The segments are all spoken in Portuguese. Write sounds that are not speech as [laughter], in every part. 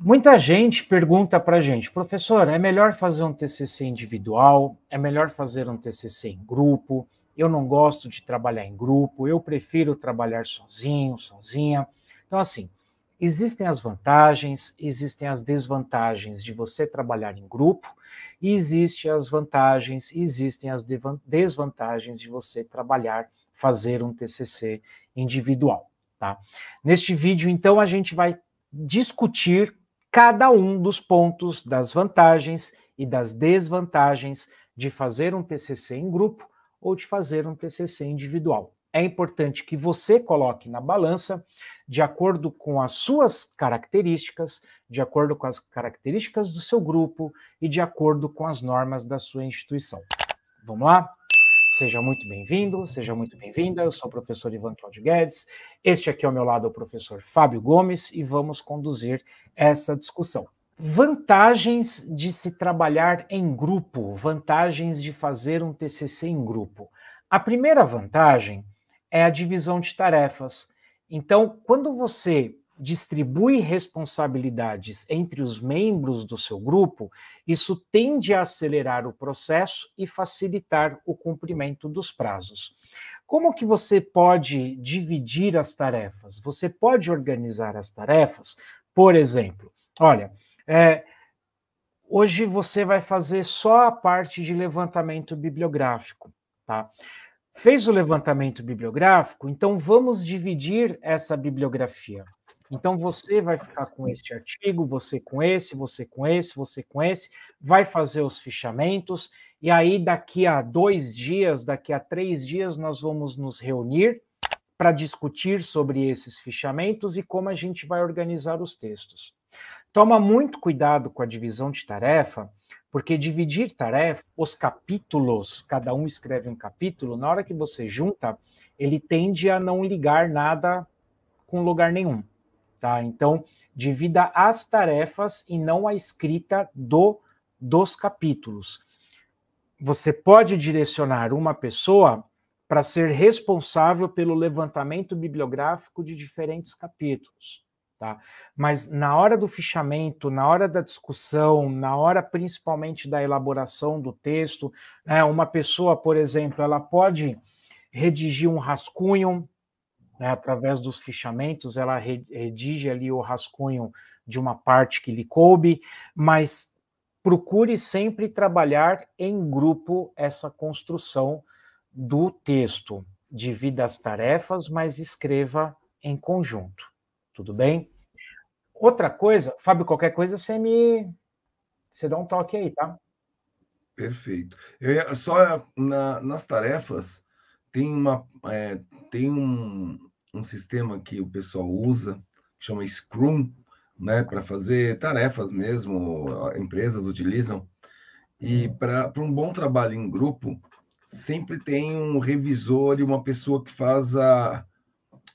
Muita gente pergunta para a gente, professor, é melhor fazer um TCC individual? É melhor fazer um TCC em grupo? Eu não gosto de trabalhar em grupo, eu prefiro trabalhar sozinho, sozinha. Então, assim, existem as vantagens, existem as desvantagens de você trabalhar em grupo, e existem as vantagens, existem as desvantagens de você trabalhar, fazer um TCC individual, tá? Neste vídeo, então, a gente vai discutir cada um dos pontos das vantagens e das desvantagens de fazer um TCC em grupo ou de fazer um TCC individual. É importante que você coloque na balança, de acordo com as suas características, de acordo com as características do seu grupo e de acordo com as normas da sua instituição. Vamos lá? Seja muito bem-vindo, seja muito bem-vinda. Eu sou o professor Ivan Claudio Guedes. Este aqui ao meu lado é o professor Fábio Gomes e vamos conduzir essa discussão. Vantagens de se trabalhar em grupo, vantagens de fazer um TCC em grupo. A primeira vantagem é a divisão de tarefas. Então, quando você distribui responsabilidades entre os membros do seu grupo, isso tende a acelerar o processo e facilitar o cumprimento dos prazos. Como que você pode dividir as tarefas? Você pode organizar as tarefas, por exemplo, olha, é, hoje você vai fazer só a parte de levantamento bibliográfico, tá? Fez o levantamento bibliográfico, então vamos dividir essa bibliografia então você vai ficar com este artigo, você com esse, você com esse, você com esse, vai fazer os fichamentos, e aí daqui a dois dias, daqui a três dias, nós vamos nos reunir para discutir sobre esses fichamentos e como a gente vai organizar os textos. Toma muito cuidado com a divisão de tarefa, porque dividir tarefa, os capítulos, cada um escreve um capítulo, na hora que você junta, ele tende a não ligar nada com lugar nenhum. Tá? Então, divida as tarefas e não a escrita do dos capítulos. Você pode direcionar uma pessoa para ser responsável pelo levantamento bibliográfico de diferentes capítulos. Tá? Mas na hora do fichamento, na hora da discussão, na hora principalmente da elaboração do texto, né, uma pessoa, por exemplo, ela pode redigir um rascunho, né, através dos fichamentos, ela redige ali o rascunho de uma parte que lhe coube, mas procure sempre trabalhar em grupo essa construção do texto. Divida as tarefas, mas escreva em conjunto. Tudo bem? Outra coisa, Fábio, qualquer coisa você me. Você dá um toque aí, tá? Perfeito. Eu, só na, nas tarefas, tem, uma, é, tem um, um sistema que o pessoal usa, chama Scrum, né, para fazer tarefas mesmo, empresas utilizam. E uhum. para um bom trabalho em grupo, sempre tem um revisor e uma pessoa que faz a,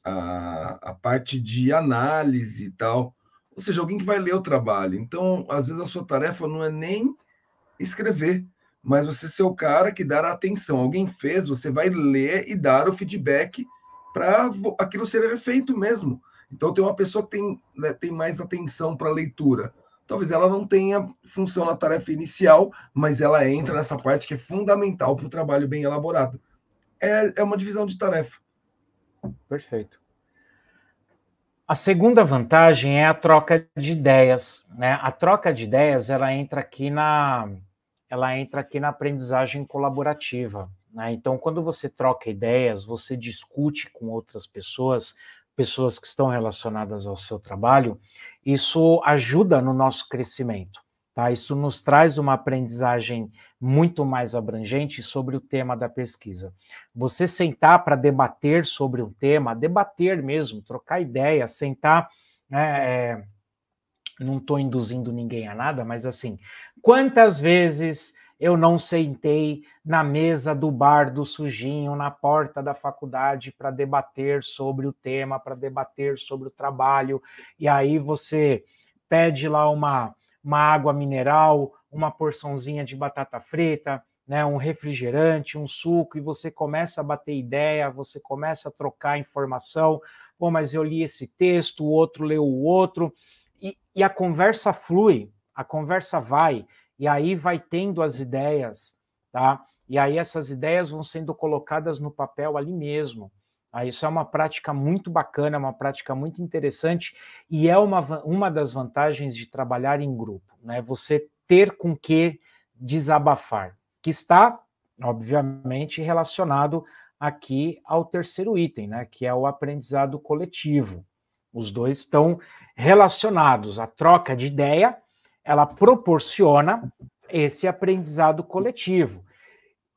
a, a parte de análise e tal. Ou seja, alguém que vai ler o trabalho. Então, às vezes, a sua tarefa não é nem escrever, mas você ser o cara que dá a atenção. Alguém fez, você vai ler e dar o feedback para aquilo ser feito mesmo. Então, tem uma pessoa que tem, né, tem mais atenção para a leitura. Talvez ela não tenha função na tarefa inicial, mas ela entra nessa parte que é fundamental para o trabalho bem elaborado. É, é uma divisão de tarefa. Perfeito. A segunda vantagem é a troca de ideias, né? A troca de ideias ela entra aqui na ela entra aqui na aprendizagem colaborativa, né? Então, quando você troca ideias, você discute com outras pessoas, pessoas que estão relacionadas ao seu trabalho, isso ajuda no nosso crescimento. Tá? Isso nos traz uma aprendizagem muito mais abrangente sobre o tema da pesquisa. Você sentar para debater sobre um tema, debater mesmo, trocar ideia, sentar. é, não estou induzindo ninguém a nada, mas assim, quantas vezes eu não sentei na mesa do bar do sujinho, na porta da faculdade, para debater sobre o tema, para debater sobre o trabalho. E aí você pede lá uma, uma água mineral, uma porçãozinha de batata frita, né, um refrigerante, um suco, e você começa a bater ideia, você começa a trocar informação. Pô, mas eu li esse texto, o outro leu o outro, e, e a conversa flui, a conversa vai e aí vai tendo as ideias, tá? E aí essas ideias vão sendo colocadas no papel ali mesmo. Ah, isso é uma prática muito bacana, uma prática muito interessante e é uma, uma das vantagens de trabalhar em grupo, né? Você ter com que desabafar, que está, obviamente, relacionado aqui ao terceiro item, né? Que é o aprendizado coletivo. Os dois estão relacionados, a troca de ideia ela proporciona esse aprendizado coletivo.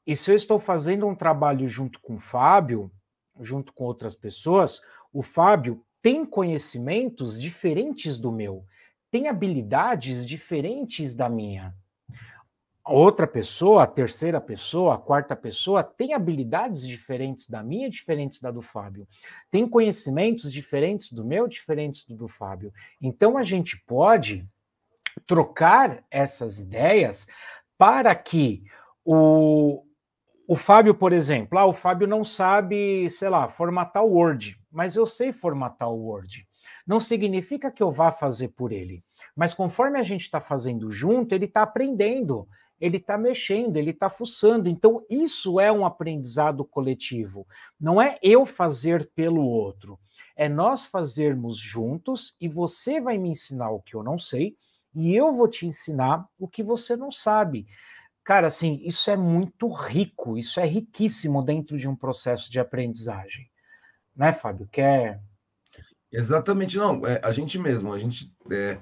E se eu estou fazendo um trabalho junto com o Fábio, junto com outras pessoas, o Fábio tem conhecimentos diferentes do meu, tem habilidades diferentes da minha. A outra pessoa, a terceira pessoa, a quarta pessoa tem habilidades diferentes da minha, diferentes da do Fábio. Tem conhecimentos diferentes do meu, diferentes do do Fábio. Então a gente pode trocar essas ideias para que o, o Fábio, por exemplo, ah, o Fábio não sabe, sei lá, formatar o Word, mas eu sei formatar o Word. Não significa que eu vá fazer por ele, mas conforme a gente está fazendo junto, ele está aprendendo, ele está mexendo, ele está fuçando. Então, isso é um aprendizado coletivo. Não é eu fazer pelo outro, é nós fazermos juntos e você vai me ensinar o que eu não sei, e eu vou te ensinar o que você não sabe. Cara, assim, isso é muito rico, isso é riquíssimo dentro de um processo de aprendizagem. Né, Fábio? Quer. Exatamente, não. É, a gente mesmo, a gente é,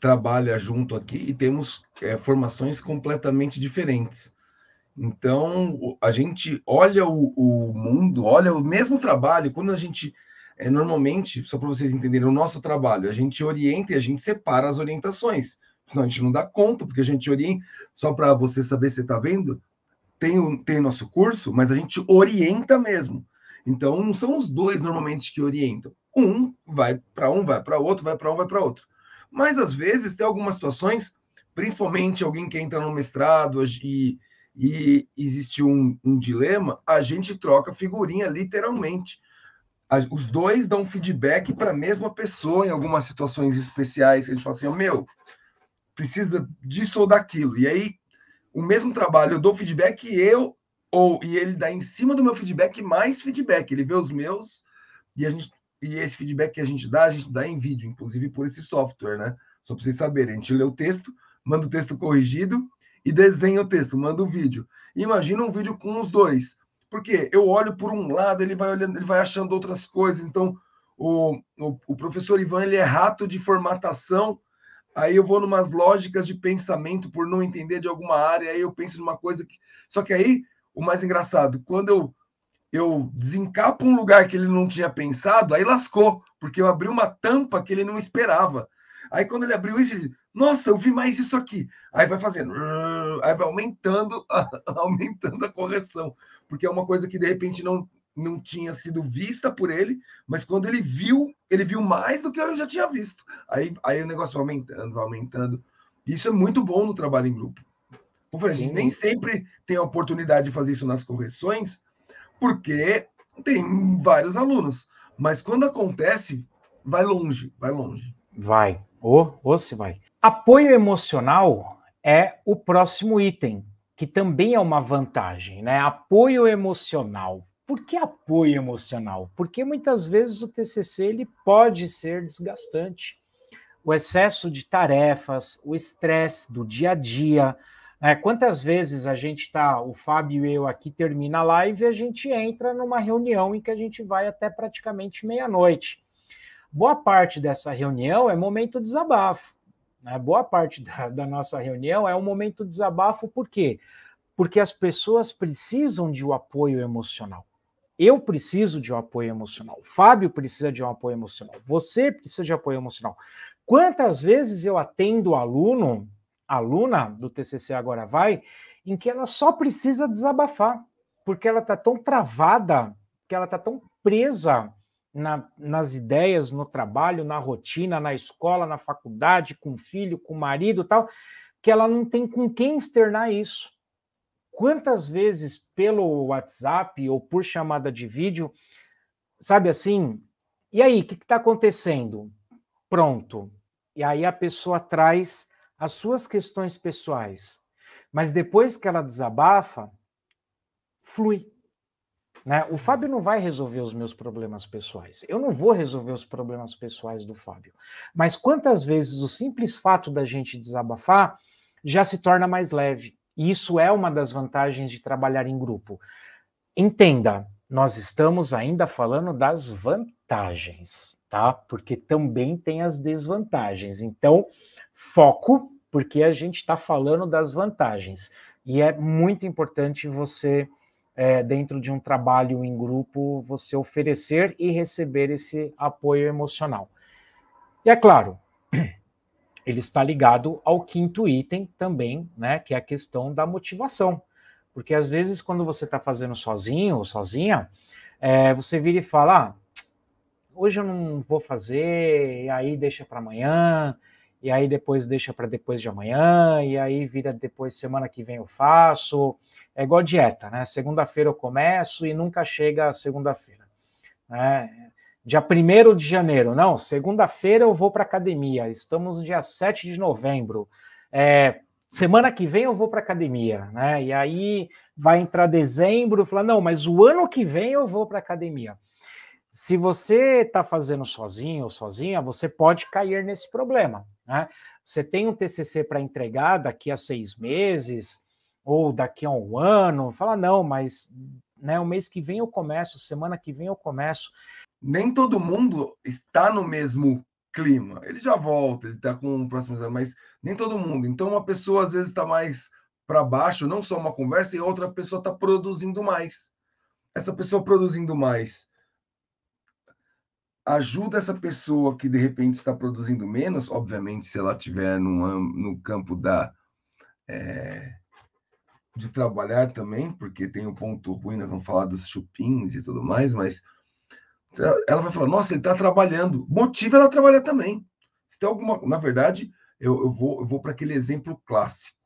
trabalha junto aqui e temos é, formações completamente diferentes. Então, a gente olha o, o mundo, olha o mesmo trabalho, quando a gente é normalmente, só para vocês entenderem, o nosso trabalho, a gente orienta e a gente separa as orientações. Senão a gente não dá conta, porque a gente orienta, só para você saber se está vendo, tem o, tem nosso curso, mas a gente orienta mesmo. Então, não são os dois normalmente que orientam. Um vai para um, vai para outro, vai para um, vai para outro. Mas às vezes tem algumas situações, principalmente alguém que entra no mestrado e, e existe um, um dilema, a gente troca figurinha literalmente os dois dão feedback para a mesma pessoa em algumas situações especiais. A gente fala assim: oh, meu, precisa disso ou daquilo. E aí, o mesmo trabalho, eu dou feedback e eu, ou e ele dá em cima do meu feedback mais feedback. Ele vê os meus e, a gente, e esse feedback que a gente dá, a gente dá em vídeo, inclusive por esse software, né? Só para vocês saberem. A gente lê o texto, manda o texto corrigido e desenha o texto, manda o vídeo. Imagina um vídeo com os dois porque eu olho por um lado, ele vai olhando, ele vai achando outras coisas. Então, o, o, o professor Ivan ele é rato de formatação. Aí eu vou numas lógicas de pensamento por não entender de alguma área, aí eu penso numa coisa que. Só que aí, o mais engraçado, quando eu, eu desencapo um lugar que ele não tinha pensado, aí lascou, porque eu abri uma tampa que ele não esperava. Aí quando ele abriu isso, ele, nossa, eu vi mais isso aqui. Aí vai fazendo aí é, vai aumentando a, [laughs] aumentando a correção, porque é uma coisa que de repente não, não tinha sido vista por ele, mas quando ele viu, ele viu mais do que eu já tinha visto. Aí, aí o negócio vai aumentando, vai aumentando. Isso é muito bom no trabalho em grupo. a gente nem sempre tem a oportunidade de fazer isso nas correções, porque tem vários alunos. Mas quando acontece, vai longe, vai longe. Vai. Ou oh, oh, se vai. Apoio emocional é o próximo item, que também é uma vantagem, né? Apoio emocional. Por que apoio emocional? Porque muitas vezes o TCC ele pode ser desgastante. O excesso de tarefas, o estresse do dia a dia. Né? Quantas vezes a gente está, o Fábio e eu aqui termina a live e a gente entra numa reunião em que a gente vai até praticamente meia-noite. Boa parte dessa reunião é momento de desabafo né? Boa parte da, da nossa reunião é um momento de desabafo, por quê? Porque as pessoas precisam de um apoio emocional. Eu preciso de um apoio emocional. O Fábio precisa de um apoio emocional. Você precisa de apoio emocional. Quantas vezes eu atendo aluno, aluna do TCC Agora Vai, em que ela só precisa desabafar, porque ela está tão travada, que ela está tão presa na, nas ideias, no trabalho, na rotina, na escola, na faculdade, com filho, com marido tal, que ela não tem com quem externar isso. Quantas vezes pelo WhatsApp ou por chamada de vídeo, sabe assim? E aí, o que está acontecendo? Pronto. E aí a pessoa traz as suas questões pessoais. Mas depois que ela desabafa, flui. Né? O Fábio não vai resolver os meus problemas pessoais. Eu não vou resolver os problemas pessoais do Fábio. Mas quantas vezes o simples fato da gente desabafar já se torna mais leve? E isso é uma das vantagens de trabalhar em grupo. Entenda, nós estamos ainda falando das vantagens, tá? Porque também tem as desvantagens. Então, foco, porque a gente está falando das vantagens. E é muito importante você é, dentro de um trabalho em grupo, você oferecer e receber esse apoio emocional. E é claro, [clears throat] ele está ligado ao quinto item também, né, que é a questão da motivação. Porque às vezes, quando você está fazendo sozinho ou sozinha, é, você vira e fala: ah, hoje eu não vou fazer, e aí deixa para amanhã, e aí depois deixa para depois de amanhã, e aí vira depois, semana que vem eu faço é igual dieta, né? Segunda-feira eu começo e nunca chega a segunda-feira. Né? Dia 1 de janeiro, não, segunda-feira eu vou para academia, estamos no dia 7 de novembro. É, semana que vem eu vou para academia, né? E aí vai entrar dezembro, e falar, não, mas o ano que vem eu vou para academia. Se você está fazendo sozinho ou sozinha, você pode cair nesse problema. Né? Você tem um TCC para entregar daqui a seis meses, ou daqui a um ano, fala, não, mas né, o mês que vem eu começo, semana que vem eu começo. Nem todo mundo está no mesmo clima. Ele já volta, ele está com o próximo exame, mas nem todo mundo. Então, uma pessoa às vezes está mais para baixo, não só uma conversa, e outra pessoa está produzindo mais. Essa pessoa produzindo mais ajuda essa pessoa que de repente está produzindo menos, obviamente, se ela estiver no campo da. É de trabalhar também, porque tem um ponto ruim, nós vamos falar dos chupins e tudo mais, mas ela vai falar, nossa, ele está trabalhando. Motiva ela trabalhar também. Se tem alguma. Na verdade, eu, eu vou, eu vou para aquele exemplo clássico.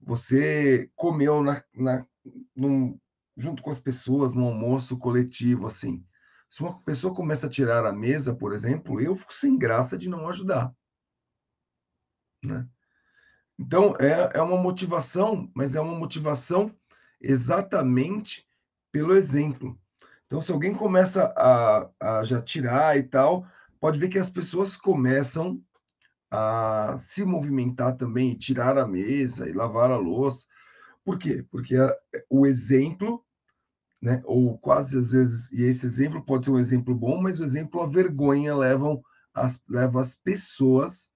Você comeu na, na, num, junto com as pessoas no almoço coletivo, assim. Se uma pessoa começa a tirar a mesa, por exemplo, eu fico sem graça de não ajudar. Né? Então, é, é uma motivação, mas é uma motivação exatamente pelo exemplo. Então, se alguém começa a, a já tirar e tal, pode ver que as pessoas começam a se movimentar também, tirar a mesa e lavar a louça. Por quê? Porque a, o exemplo, né, ou quase às vezes, e esse exemplo pode ser um exemplo bom, mas o exemplo, a vergonha levam as, leva as pessoas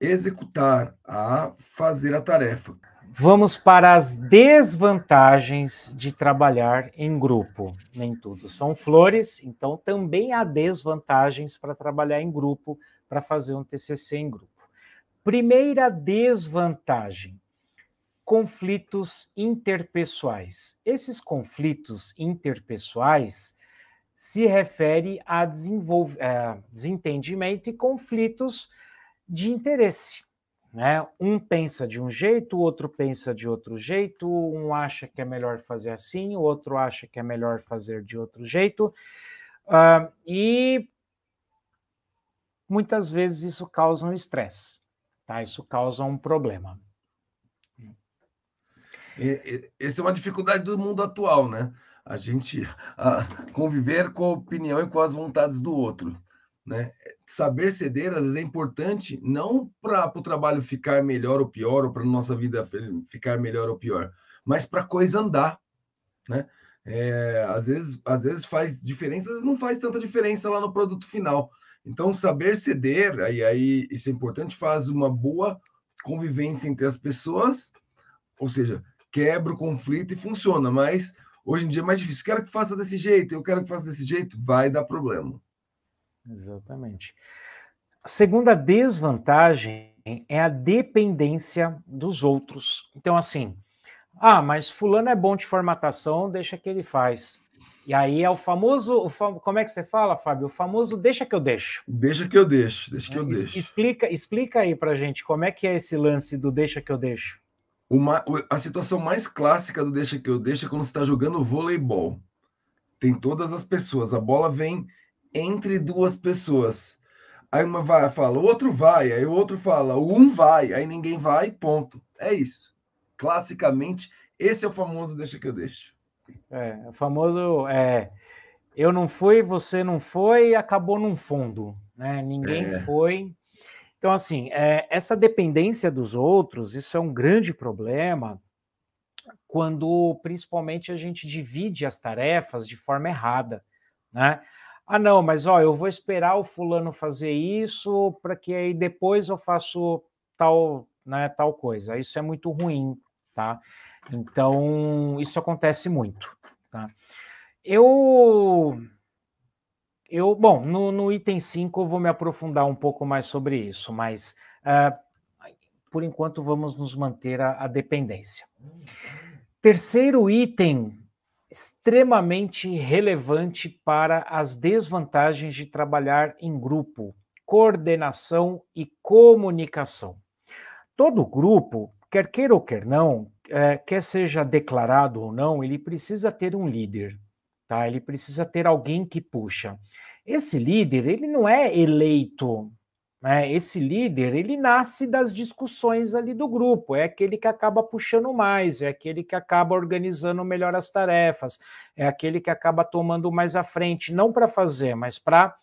executar, a fazer a tarefa. Vamos para as desvantagens de trabalhar em grupo. Nem tudo são flores, então também há desvantagens para trabalhar em grupo, para fazer um TCC em grupo. Primeira desvantagem: conflitos interpessoais. Esses conflitos interpessoais se refere a desentendimento e conflitos de interesse. Né? Um pensa de um jeito, o outro pensa de outro jeito, um acha que é melhor fazer assim, o outro acha que é melhor fazer de outro jeito. Uh, e muitas vezes isso causa um estresse, tá? Isso causa um problema. Essa é uma dificuldade do mundo atual, né? A gente a, conviver com a opinião e com as vontades do outro. Né? Saber ceder, às vezes, é importante, não para o trabalho ficar melhor ou pior, ou para a nossa vida ficar melhor ou pior, mas para a coisa andar. Né? É, às, vezes, às vezes faz diferença, às vezes não faz tanta diferença lá no produto final. Então, saber ceder, aí, aí isso é importante, faz uma boa convivência entre as pessoas, ou seja, quebra o conflito e funciona, mas hoje em dia é mais difícil. Quero que faça desse jeito, eu quero que faça desse jeito, vai dar problema. Exatamente. A segunda desvantagem é a dependência dos outros. Então, assim, ah, mas fulano é bom de formatação, deixa que ele faz. E aí é o famoso, o fam... como é que você fala, Fábio? O famoso deixa que eu deixo. Deixa que eu deixo, deixa que eu é, es Explica, explica aí pra gente como é que é esse lance do deixa que eu deixo. Uma, a situação mais clássica do deixa que eu deixo é quando você está jogando voleibol. Tem todas as pessoas, a bola vem entre duas pessoas. Aí uma vai, fala, o outro vai, aí o outro fala, um vai, aí ninguém vai, ponto. É isso. Classicamente, esse é o famoso deixa que eu deixo. É, o famoso é eu não fui, você não foi, acabou num fundo, né? Ninguém é. foi. Então, assim, é, essa dependência dos outros, isso é um grande problema quando principalmente a gente divide as tarefas de forma errada, né? ah, não, mas ó, eu vou esperar o fulano fazer isso para que aí depois eu faço tal, né, tal coisa. Isso é muito ruim, tá? Então, isso acontece muito, tá? Eu eu, bom, no, no item 5 eu vou me aprofundar um pouco mais sobre isso, mas uh, por enquanto vamos nos manter a, a dependência. Hum, tá Terceiro item extremamente relevante para as desvantagens de trabalhar em grupo, coordenação e comunicação. Todo grupo, quer queira ou quer não, é, quer seja declarado ou não, ele precisa ter um líder, tá? Ele precisa ter alguém que puxa. Esse líder, ele não é eleito né? Esse líder, ele nasce das discussões ali do grupo, é aquele que acaba puxando mais, é aquele que acaba organizando melhor as tarefas, é aquele que acaba tomando mais à frente, não para fazer, mas para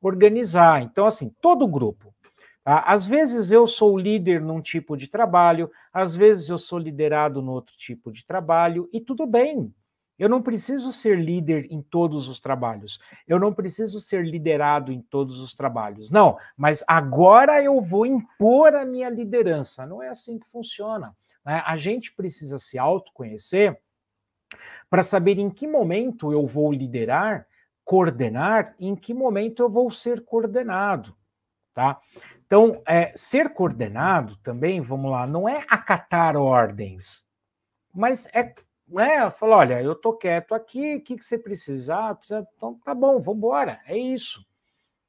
organizar. Então, assim, todo grupo. Tá? Às vezes eu sou líder num tipo de trabalho, às vezes eu sou liderado no outro tipo de trabalho, e tudo bem, eu não preciso ser líder em todos os trabalhos. Eu não preciso ser liderado em todos os trabalhos. Não, mas agora eu vou impor a minha liderança. Não é assim que funciona. Né? A gente precisa se autoconhecer para saber em que momento eu vou liderar, coordenar, e em que momento eu vou ser coordenado. Tá? Então, é, ser coordenado também, vamos lá, não é acatar ordens, mas é né, falou: olha, eu tô quieto aqui, o que, que você precisar? Ah, precisa... Então tá bom, vamos embora, é isso.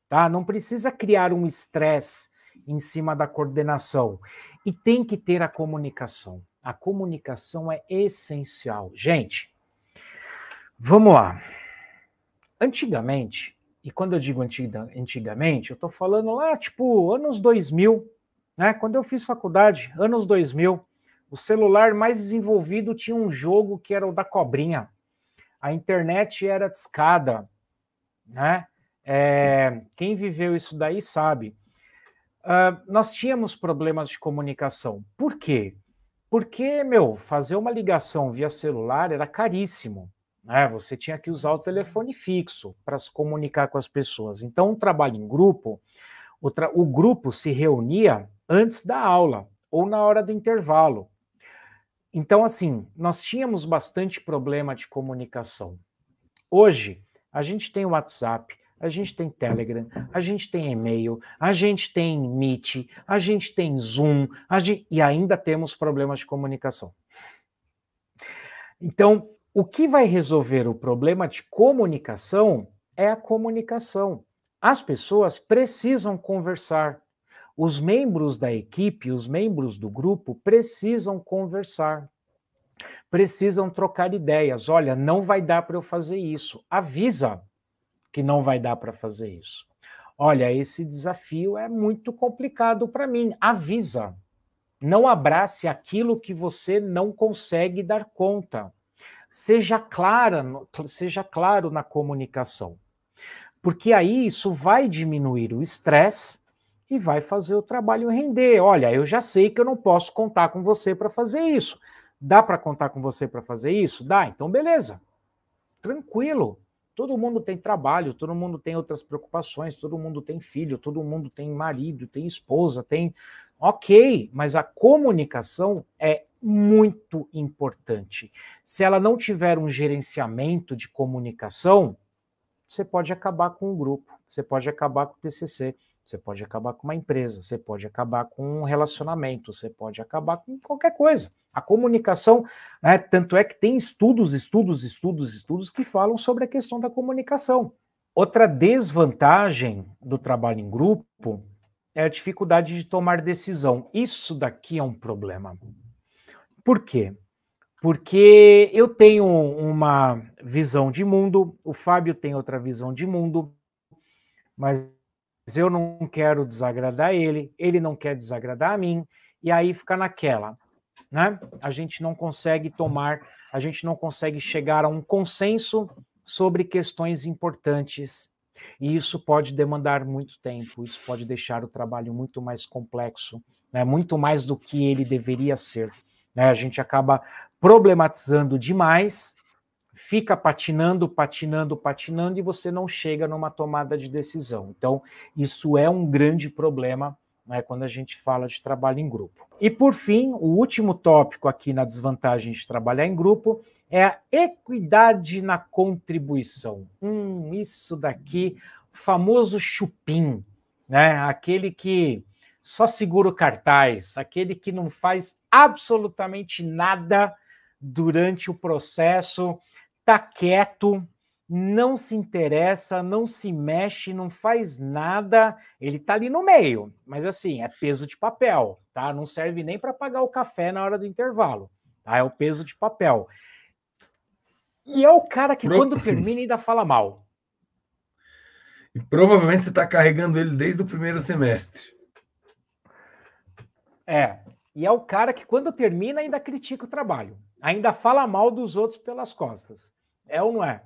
Tá? Não precisa criar um estresse em cima da coordenação. E tem que ter a comunicação. A comunicação é essencial. Gente, vamos lá. Antigamente, e quando eu digo antiga, antigamente, eu estou falando lá, tipo, anos 2000, né? Quando eu fiz faculdade, anos 2000, o celular mais desenvolvido tinha um jogo que era o da cobrinha. A internet era discada, né? É, quem viveu isso daí sabe. Uh, nós tínhamos problemas de comunicação. Por quê? Porque, meu, fazer uma ligação via celular era caríssimo. Né? Você tinha que usar o telefone fixo para se comunicar com as pessoas. Então, um trabalho em grupo, o, o grupo se reunia antes da aula ou na hora do intervalo. Então, assim, nós tínhamos bastante problema de comunicação. Hoje, a gente tem WhatsApp, a gente tem Telegram, a gente tem e-mail, a gente tem Meet, a gente tem Zoom, gente... e ainda temos problemas de comunicação. Então, o que vai resolver o problema de comunicação é a comunicação. As pessoas precisam conversar os membros da equipe, os membros do grupo precisam conversar, precisam trocar ideias. Olha, não vai dar para eu fazer isso. Avisa que não vai dar para fazer isso. Olha, esse desafio é muito complicado para mim. Avisa. Não abrace aquilo que você não consegue dar conta. Seja clara, seja claro na comunicação. Porque aí isso vai diminuir o estresse e vai fazer o trabalho render. Olha, eu já sei que eu não posso contar com você para fazer isso. Dá para contar com você para fazer isso? Dá, então beleza. Tranquilo. Todo mundo tem trabalho, todo mundo tem outras preocupações, todo mundo tem filho, todo mundo tem marido, tem esposa, tem. Ok, mas a comunicação é muito importante. Se ela não tiver um gerenciamento de comunicação, você pode acabar com o grupo, você pode acabar com o TCC, você pode acabar com uma empresa, você pode acabar com um relacionamento, você pode acabar com qualquer coisa. A comunicação, né, tanto é que tem estudos, estudos, estudos, estudos que falam sobre a questão da comunicação. Outra desvantagem do trabalho em grupo é a dificuldade de tomar decisão. Isso daqui é um problema. Por quê? Porque eu tenho uma visão de mundo, o Fábio tem outra visão de mundo, mas mas eu não quero desagradar ele, ele não quer desagradar a mim, e aí fica naquela, né? A gente não consegue tomar, a gente não consegue chegar a um consenso sobre questões importantes, e isso pode demandar muito tempo, isso pode deixar o trabalho muito mais complexo, né? Muito mais do que ele deveria ser, né? A gente acaba problematizando demais fica patinando, patinando, patinando e você não chega numa tomada de decisão. Então, isso é um grande problema né, quando a gente fala de trabalho em grupo. E por fim, o último tópico aqui na desvantagem de trabalhar em grupo é a equidade na contribuição. Hum, isso daqui, o famoso chupim, né? Aquele que só segura o cartaz, aquele que não faz absolutamente nada durante o processo tá quieto, não se interessa, não se mexe, não faz nada, ele tá ali no meio, mas assim, é peso de papel, tá? Não serve nem para pagar o café na hora do intervalo, tá? É o peso de papel. E é o cara que quando termina ainda fala mal. E provavelmente você está carregando ele desde o primeiro semestre. É, e é o cara que quando termina ainda critica o trabalho, ainda fala mal dos outros pelas costas. É ou não é?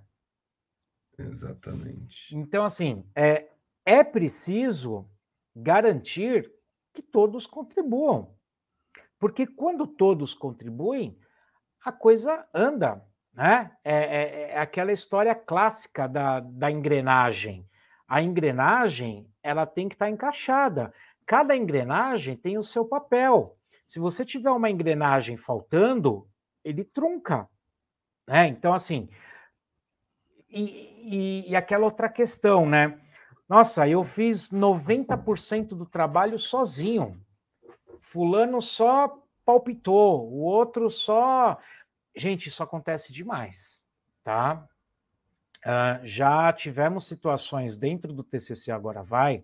Exatamente. Então, assim, é, é preciso garantir que todos contribuam. Porque quando todos contribuem, a coisa anda. Né? É, é, é aquela história clássica da, da engrenagem. A engrenagem ela tem que estar tá encaixada. Cada engrenagem tem o seu papel. Se você tiver uma engrenagem faltando, ele trunca. Né? Então, assim, e, e, e aquela outra questão, né? Nossa, eu fiz 90% do trabalho sozinho. Fulano só palpitou, o outro só. Gente, isso acontece demais, tá? Uh, já tivemos situações dentro do TCC Agora Vai,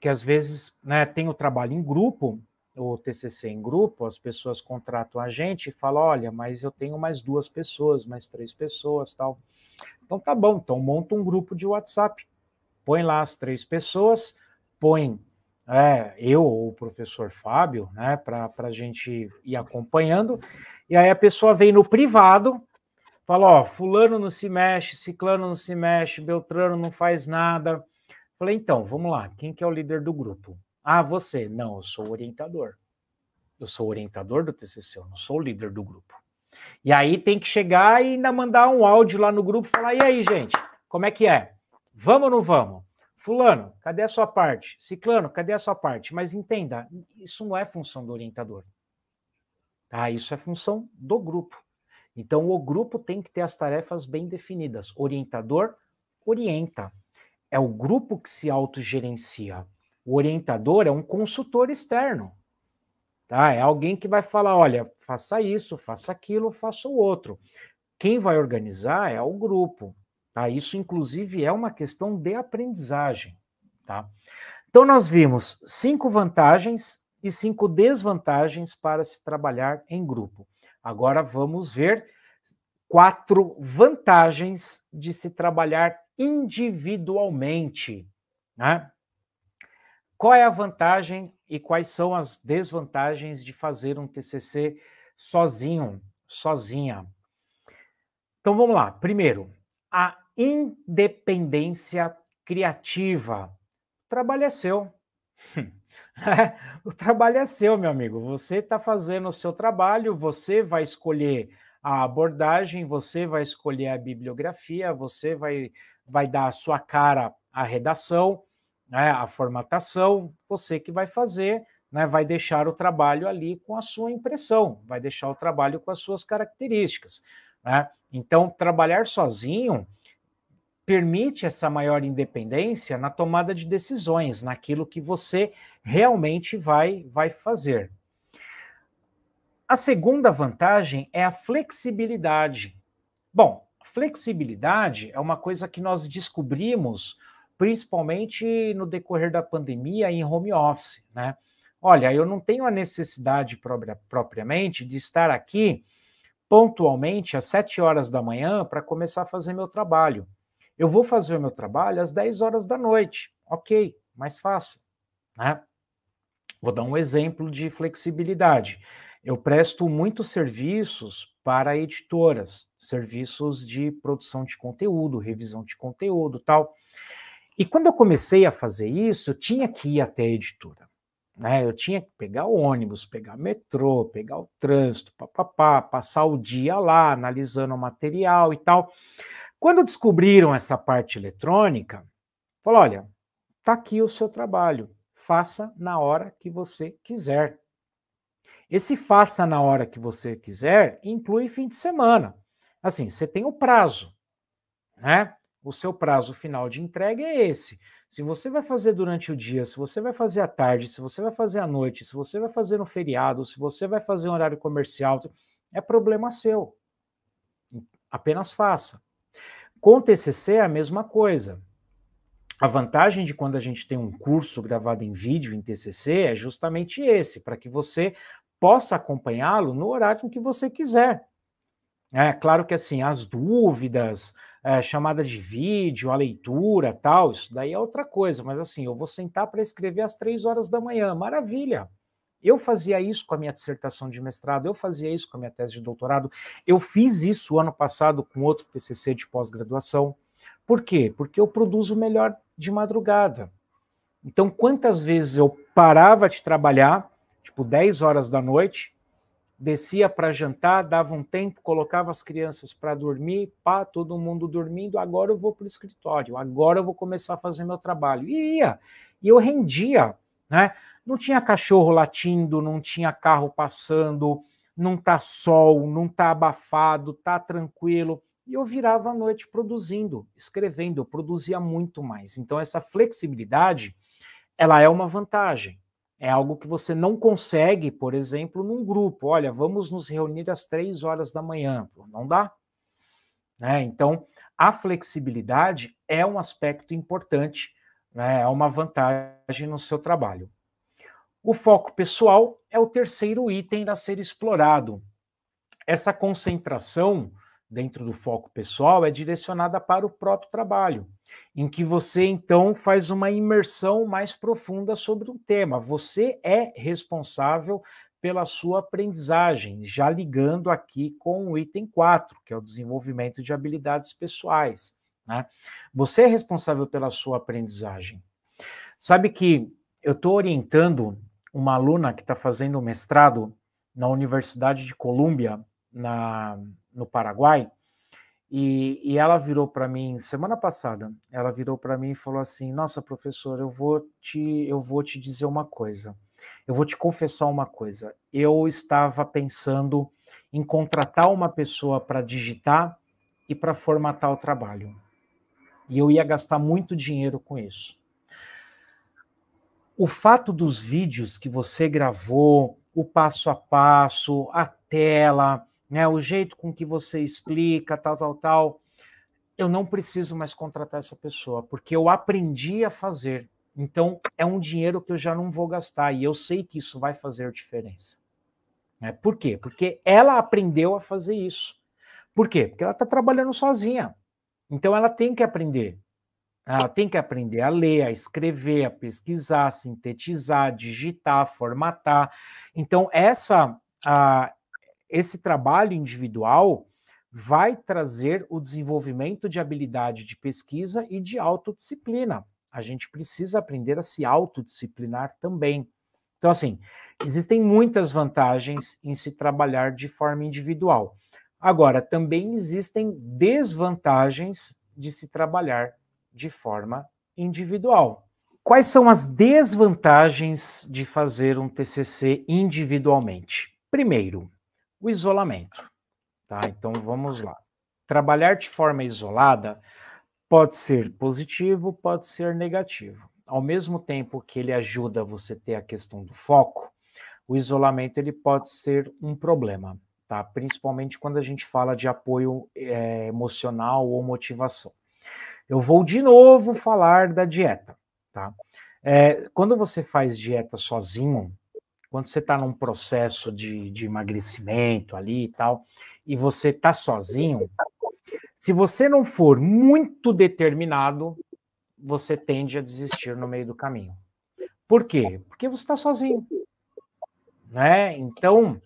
que às vezes né, tem o trabalho em grupo, o TCC em grupo, as pessoas contratam a gente e falam: olha, mas eu tenho mais duas pessoas, mais três pessoas tal. Então tá bom, então monta um grupo de WhatsApp. Põe lá as três pessoas, põe é, eu ou o professor Fábio, né, para a gente ir acompanhando. E aí a pessoa vem no privado, fala: Ó, Fulano não se mexe, Ciclano não se mexe, Beltrano não faz nada. Falei: Então, vamos lá, quem que é o líder do grupo? Ah, você? Não, eu sou o orientador. Eu sou o orientador do TCC, eu não sou o líder do grupo. E aí tem que chegar e ainda mandar um áudio lá no grupo falar: e aí, gente, como é que é? Vamos ou não vamos? Fulano, cadê a sua parte? Ciclano, cadê a sua parte? Mas entenda, isso não é função do orientador. Tá? Isso é função do grupo. Então, o grupo tem que ter as tarefas bem definidas. Orientador orienta. É o grupo que se autogerencia. O orientador é um consultor externo. Tá? É alguém que vai falar: olha, faça isso, faça aquilo, faça o outro. Quem vai organizar é o grupo. Tá? Isso, inclusive, é uma questão de aprendizagem. Tá? Então, nós vimos cinco vantagens e cinco desvantagens para se trabalhar em grupo. Agora vamos ver quatro vantagens de se trabalhar individualmente. Né? Qual é a vantagem e quais são as desvantagens de fazer um TCC sozinho, sozinha. Então vamos lá. Primeiro, a independência criativa. O trabalho é seu. [laughs] o trabalho é seu, meu amigo. Você está fazendo o seu trabalho, você vai escolher a abordagem, você vai escolher a bibliografia, você vai, vai dar a sua cara à redação, né, a formatação, você que vai fazer, né, vai deixar o trabalho ali com a sua impressão, vai deixar o trabalho com as suas características. Né? Então, trabalhar sozinho permite essa maior independência na tomada de decisões, naquilo que você realmente vai, vai fazer. A segunda vantagem é a flexibilidade. Bom, flexibilidade é uma coisa que nós descobrimos principalmente no decorrer da pandemia em home office, né? Olha, eu não tenho a necessidade própria, propriamente de estar aqui pontualmente às 7 horas da manhã para começar a fazer meu trabalho. Eu vou fazer o meu trabalho às 10 horas da noite. Ok, mais fácil, né? Vou dar um exemplo de flexibilidade. Eu presto muitos serviços para editoras, serviços de produção de conteúdo, revisão de conteúdo, tal. E quando eu comecei a fazer isso, eu tinha que ir até a editora. Né? Eu tinha que pegar ônibus, pegar metrô, pegar o trânsito, papapá, passar o dia lá analisando o material e tal. Quando descobriram essa parte eletrônica, falou: olha, tá aqui o seu trabalho, faça na hora que você quiser. Esse faça na hora que você quiser inclui fim de semana. Assim, você tem o prazo, né? o seu prazo final de entrega é esse. Se você vai fazer durante o dia, se você vai fazer à tarde, se você vai fazer à noite, se você vai fazer no feriado, se você vai fazer em horário comercial, é problema seu. Apenas faça. Com TCC é a mesma coisa. A vantagem de quando a gente tem um curso gravado em vídeo em TCC é justamente esse, para que você possa acompanhá-lo no horário que você quiser. É claro que assim, as dúvidas, é, chamada de vídeo, a leitura, tal, isso daí é outra coisa, mas assim, eu vou sentar para escrever às três horas da manhã, maravilha. Eu fazia isso com a minha dissertação de mestrado, eu fazia isso com a minha tese de doutorado, eu fiz isso ano passado com outro TCC de pós-graduação. Por quê? Porque eu produzo melhor de madrugada. Então, quantas vezes eu parava de trabalhar, tipo 10 horas da noite, descia para jantar, dava um tempo, colocava as crianças para dormir, pá, todo mundo dormindo, agora eu vou para o escritório, agora eu vou começar a fazer meu trabalho. E ia, e eu rendia, né? Não tinha cachorro latindo, não tinha carro passando, não tá sol, não tá abafado, tá tranquilo. E eu virava a noite produzindo, escrevendo, eu produzia muito mais. Então essa flexibilidade, ela é uma vantagem. É algo que você não consegue, por exemplo, num grupo. Olha, vamos nos reunir às três horas da manhã. Não dá. Né? Então, a flexibilidade é um aspecto importante, né? é uma vantagem no seu trabalho. O foco pessoal é o terceiro item a ser explorado. Essa concentração dentro do foco pessoal é direcionada para o próprio trabalho, em que você então faz uma imersão mais profunda sobre um tema. Você é responsável pela sua aprendizagem, já ligando aqui com o item 4, que é o desenvolvimento de habilidades pessoais. Né? Você é responsável pela sua aprendizagem. Sabe que eu estou orientando uma aluna que está fazendo mestrado na Universidade de Colômbia na, no Paraguai, e, e ela virou para mim semana passada. Ela virou para mim e falou assim: Nossa, professor, eu vou te eu vou te dizer uma coisa. Eu vou te confessar uma coisa. Eu estava pensando em contratar uma pessoa para digitar e para formatar o trabalho. E eu ia gastar muito dinheiro com isso. O fato dos vídeos que você gravou, o passo a passo, a tela, né? O jeito com que você explica, tal, tal, tal. Eu não preciso mais contratar essa pessoa, porque eu aprendi a fazer. Então, é um dinheiro que eu já não vou gastar e eu sei que isso vai fazer diferença. É, por quê? Porque ela aprendeu a fazer isso. Por quê? Porque ela está trabalhando sozinha. Então, ela tem que aprender. Ela tem que aprender a ler, a escrever, a pesquisar, sintetizar, digitar, formatar. Então, essa, a, esse trabalho individual vai trazer o desenvolvimento de habilidade de pesquisa e de autodisciplina. A gente precisa aprender a se autodisciplinar também. Então, assim, existem muitas vantagens em se trabalhar de forma individual. Agora, também existem desvantagens de se trabalhar de forma individual. Quais são as desvantagens de fazer um TCC individualmente? Primeiro, o isolamento. Tá? Então vamos lá. Trabalhar de forma isolada pode ser positivo, pode ser negativo. Ao mesmo tempo que ele ajuda você a ter a questão do foco, o isolamento ele pode ser um problema, tá? Principalmente quando a gente fala de apoio é, emocional ou motivação. Eu vou de novo falar da dieta, tá? É, quando você faz dieta sozinho, quando você está num processo de, de emagrecimento ali e tal, e você está sozinho, se você não for muito determinado, você tende a desistir no meio do caminho. Por quê? Porque você está sozinho. Né? Então,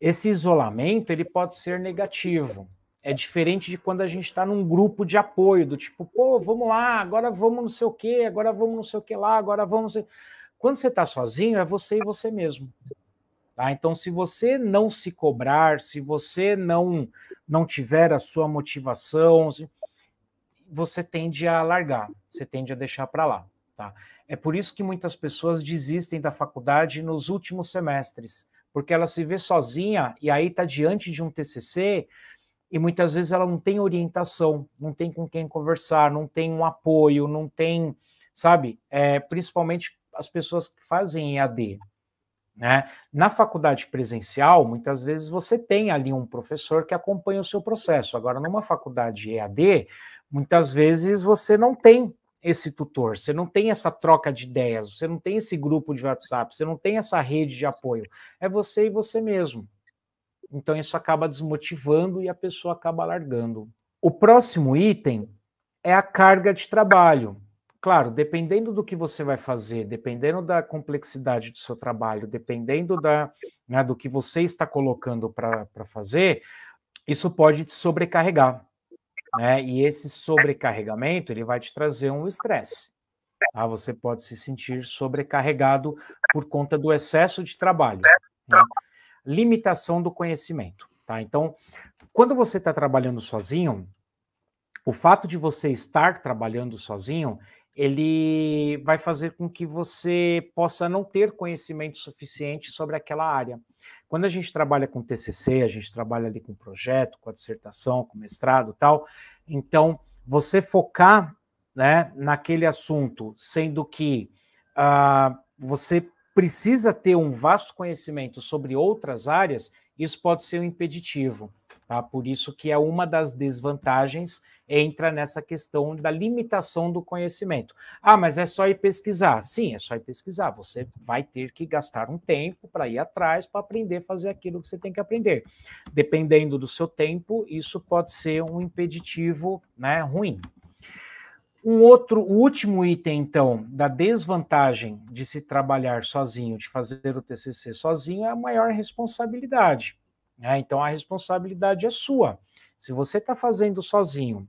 esse isolamento ele pode ser negativo. É diferente de quando a gente está num grupo de apoio, do tipo, pô, vamos lá, agora vamos não sei o quê, agora vamos não sei o que lá, agora vamos. Não sei... Quando você está sozinho, é você e você mesmo. Tá? Então, se você não se cobrar, se você não não tiver a sua motivação, você tende a largar, você tende a deixar para lá. Tá? É por isso que muitas pessoas desistem da faculdade nos últimos semestres, porque ela se vê sozinha e aí está diante de um TCC e muitas vezes ela não tem orientação, não tem com quem conversar, não tem um apoio, não tem, sabe? É, principalmente as pessoas que fazem EAD. Né? Na faculdade presencial, muitas vezes você tem ali um professor que acompanha o seu processo. Agora, numa faculdade EAD, muitas vezes você não tem esse tutor, você não tem essa troca de ideias, você não tem esse grupo de WhatsApp, você não tem essa rede de apoio. É você e você mesmo. Então, isso acaba desmotivando e a pessoa acaba largando. O próximo item é a carga de trabalho. Claro, dependendo do que você vai fazer, dependendo da complexidade do seu trabalho, dependendo da, né, do que você está colocando para fazer, isso pode te sobrecarregar. Né? E esse sobrecarregamento ele vai te trazer um estresse. Tá? Você pode se sentir sobrecarregado por conta do excesso de trabalho. Né? Limitação do conhecimento. Tá? Então, quando você está trabalhando sozinho, o fato de você estar trabalhando sozinho, ele vai fazer com que você possa não ter conhecimento suficiente sobre aquela área. Quando a gente trabalha com TCC, a gente trabalha ali com projeto, com a dissertação, com mestrado, tal. Então, você focar, né, naquele assunto, sendo que uh, você precisa ter um vasto conhecimento sobre outras áreas, isso pode ser um impeditivo. Tá? Por isso que é uma das desvantagens, entra nessa questão da limitação do conhecimento. Ah, mas é só ir pesquisar. Sim, é só ir pesquisar. Você vai ter que gastar um tempo para ir atrás, para aprender a fazer aquilo que você tem que aprender. Dependendo do seu tempo, isso pode ser um impeditivo né, ruim. Um outro, o último item, então, da desvantagem de se trabalhar sozinho, de fazer o TCC sozinho, é a maior responsabilidade. Né? Então a responsabilidade é sua. Se você está fazendo sozinho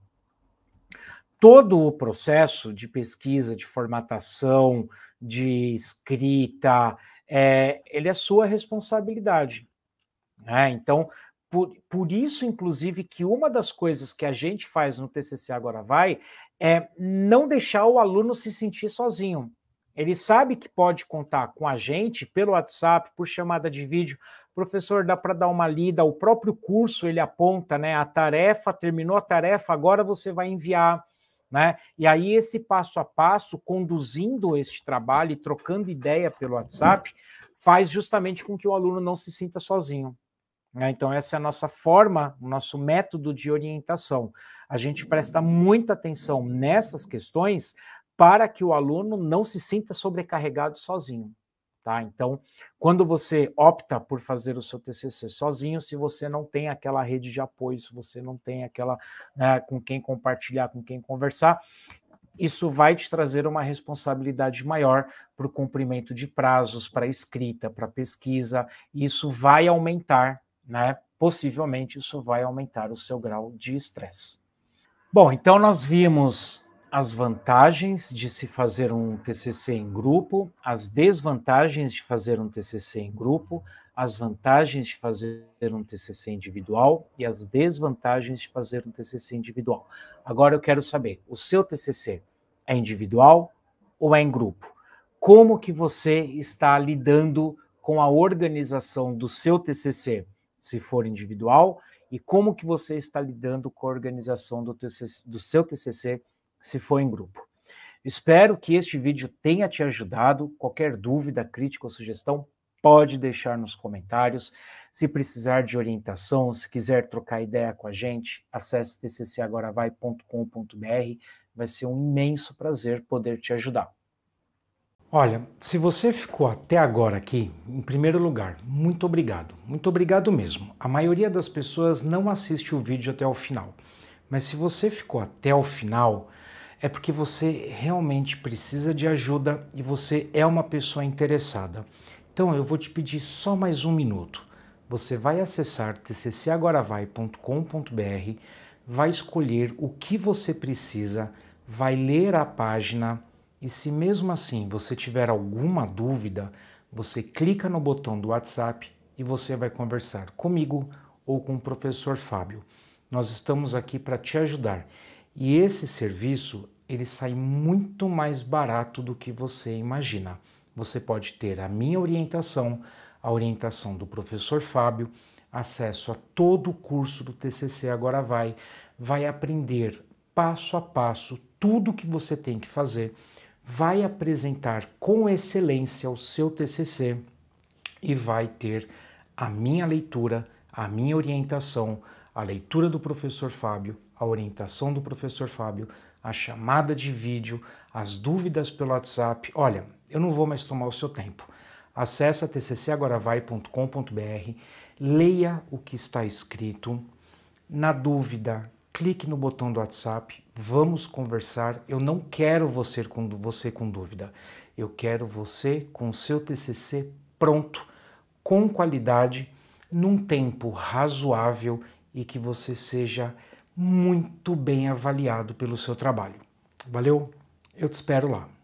todo o processo de pesquisa, de formatação, de escrita, é, ele é sua responsabilidade. Né? Então, por, por isso, inclusive, que uma das coisas que a gente faz no TCC Agora Vai é não deixar o aluno se sentir sozinho. Ele sabe que pode contar com a gente pelo WhatsApp, por chamada de vídeo, Professor, dá para dar uma lida, o próprio curso ele aponta, né? A tarefa, terminou a tarefa, agora você vai enviar. Né? E aí, esse passo a passo, conduzindo este trabalho e trocando ideia pelo WhatsApp, faz justamente com que o aluno não se sinta sozinho. Né? Então, essa é a nossa forma, o nosso método de orientação. A gente presta muita atenção nessas questões para que o aluno não se sinta sobrecarregado sozinho. Tá? Então, quando você opta por fazer o seu TCC sozinho, se você não tem aquela rede de apoio, se você não tem aquela né, com quem compartilhar, com quem conversar, isso vai te trazer uma responsabilidade maior para o cumprimento de prazos, para escrita, para pesquisa. Isso vai aumentar, né? Possivelmente isso vai aumentar o seu grau de estresse. Bom, então nós vimos as vantagens de se fazer um TCC em grupo, as desvantagens de fazer um TCC em grupo, as vantagens de fazer um TCC individual e as desvantagens de fazer um TCC individual. Agora eu quero saber, o seu TCC é individual ou é em grupo? Como que você está lidando com a organização do seu TCC, se for individual, e como que você está lidando com a organização do, TCC, do seu TCC se for em grupo. Espero que este vídeo tenha te ajudado. Qualquer dúvida, crítica ou sugestão, pode deixar nos comentários. Se precisar de orientação, se quiser trocar ideia com a gente, acesse tccagoravai.com.br. Vai ser um imenso prazer poder te ajudar. Olha, se você ficou até agora aqui, em primeiro lugar, muito obrigado. Muito obrigado mesmo. A maioria das pessoas não assiste o vídeo até o final. Mas se você ficou até o final, é porque você realmente precisa de ajuda e você é uma pessoa interessada. Então eu vou te pedir só mais um minuto. Você vai acessar tccagoravai.com.br, vai escolher o que você precisa, vai ler a página e se mesmo assim você tiver alguma dúvida, você clica no botão do WhatsApp e você vai conversar comigo ou com o professor Fábio. Nós estamos aqui para te ajudar. E esse serviço ele sai muito mais barato do que você imagina. Você pode ter a minha orientação, a orientação do professor Fábio, acesso a todo o curso do TCC Agora Vai, vai aprender passo a passo tudo o que você tem que fazer, vai apresentar com excelência o seu TCC e vai ter a minha leitura, a minha orientação, a leitura do professor Fábio a orientação do professor Fábio, a chamada de vídeo, as dúvidas pelo WhatsApp. Olha, eu não vou mais tomar o seu tempo. Acesse tccagoravai.com.br, leia o que está escrito. Na dúvida, clique no botão do WhatsApp, vamos conversar. Eu não quero você com, você com dúvida. Eu quero você com o seu TCC pronto, com qualidade, num tempo razoável e que você seja muito bem avaliado pelo seu trabalho. Valeu, eu te espero lá.